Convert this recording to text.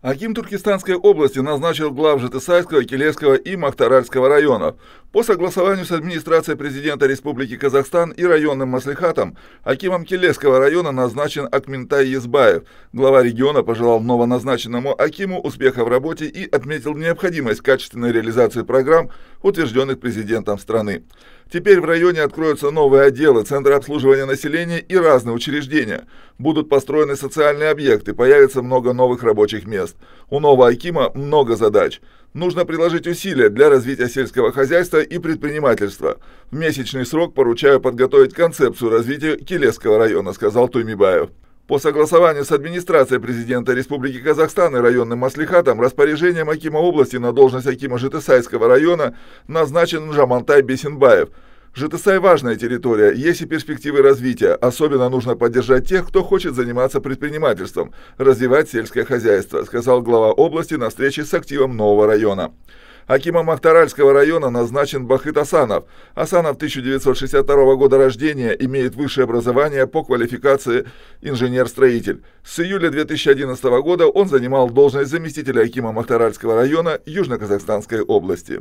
Аким Туркестанской области назначил глав Житесайского, Келевского и Махтаральского районов по согласованию с администрацией президента Республики Казахстан и районным маслихатом, Акимом Келесского района назначен Акментай Езбаев. Глава региона пожелал новоназначенному Акиму успеха в работе и отметил необходимость качественной реализации программ, утвержденных президентом страны. Теперь в районе откроются новые отделы, центры обслуживания населения и разные учреждения. Будут построены социальные объекты, появится много новых рабочих мест. У нового Акима много задач. Нужно приложить усилия для развития сельского хозяйства и предпринимательства. В месячный срок поручаю подготовить концепцию развития Келесского района, сказал Туймибаев. По согласованию с администрацией президента Республики Казахстан и районным маслихатом распоряжением Акима области на должность Акима Житысайского района назначен Жамантай Бесенбаев – ЖТСАЙ – важная территория, есть и перспективы развития. Особенно нужно поддержать тех, кто хочет заниматься предпринимательством, развивать сельское хозяйство, сказал глава области на встрече с активом нового района. Акимом Актаральского района назначен Бахыт Асанов. Асанов 1962 года рождения, имеет высшее образование по квалификации инженер-строитель. С июля 2011 года он занимал должность заместителя Акима Махтаральского района Южно-Казахстанской области.